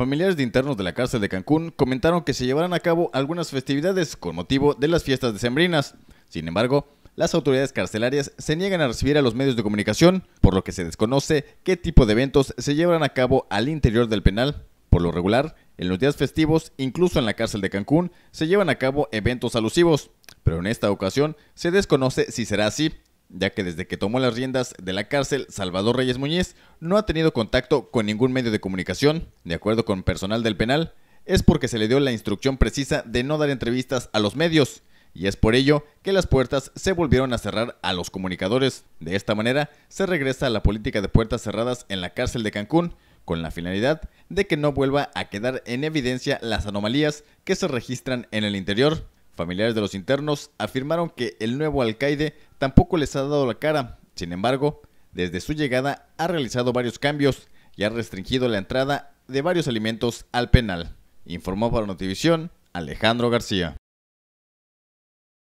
Familiares de internos de la cárcel de Cancún comentaron que se llevarán a cabo algunas festividades con motivo de las fiestas decembrinas. Sin embargo, las autoridades carcelarias se niegan a recibir a los medios de comunicación, por lo que se desconoce qué tipo de eventos se llevarán a cabo al interior del penal. Por lo regular, en los días festivos, incluso en la cárcel de Cancún, se llevan a cabo eventos alusivos, pero en esta ocasión se desconoce si será así ya que desde que tomó las riendas de la cárcel, Salvador Reyes Muñiz no ha tenido contacto con ningún medio de comunicación, de acuerdo con personal del penal, es porque se le dio la instrucción precisa de no dar entrevistas a los medios, y es por ello que las puertas se volvieron a cerrar a los comunicadores. De esta manera, se regresa a la política de puertas cerradas en la cárcel de Cancún, con la finalidad de que no vuelva a quedar en evidencia las anomalías que se registran en el interior. Familiares de los internos afirmaron que el nuevo alcaide tampoco les ha dado la cara. Sin embargo, desde su llegada ha realizado varios cambios y ha restringido la entrada de varios alimentos al penal, informó para Notivisión Alejandro García.